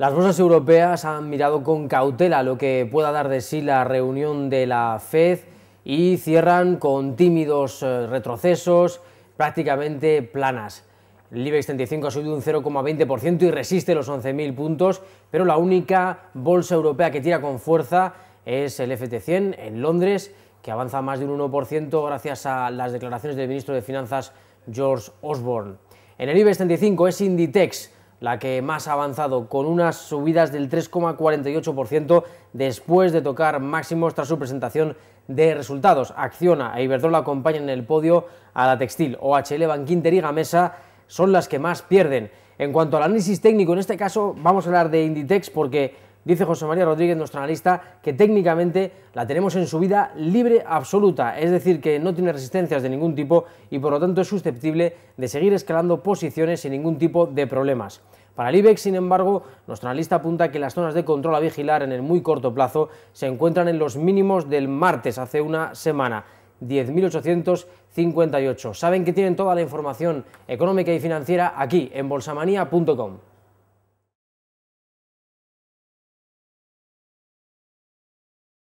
Las bolsas europeas han mirado con cautela lo que pueda dar de sí la reunión de la FED y cierran con tímidos eh, retrocesos prácticamente planas. El IBEX 35 ha subido un 0,20% y resiste los 11.000 puntos, pero la única bolsa europea que tira con fuerza es el FT100 en Londres, que avanza más de un 1% gracias a las declaraciones del ministro de Finanzas George Osborne. En el IBEX 35 es Inditex, la que más ha avanzado, con unas subidas del 3,48% después de tocar máximos tras su presentación de resultados. Acciona e Iberdrola acompañan en el podio a la textil. OHL, Banquinter y Gamesa son las que más pierden. En cuanto al análisis técnico, en este caso vamos a hablar de Inditex porque Dice José María Rodríguez, nuestro analista, que técnicamente la tenemos en subida libre absoluta, es decir, que no tiene resistencias de ningún tipo y por lo tanto es susceptible de seguir escalando posiciones sin ningún tipo de problemas. Para el IBEX, sin embargo, nuestro analista apunta que las zonas de control a vigilar en el muy corto plazo se encuentran en los mínimos del martes, hace una semana. 10.858. Saben que tienen toda la información económica y financiera aquí en bolsamanía.com.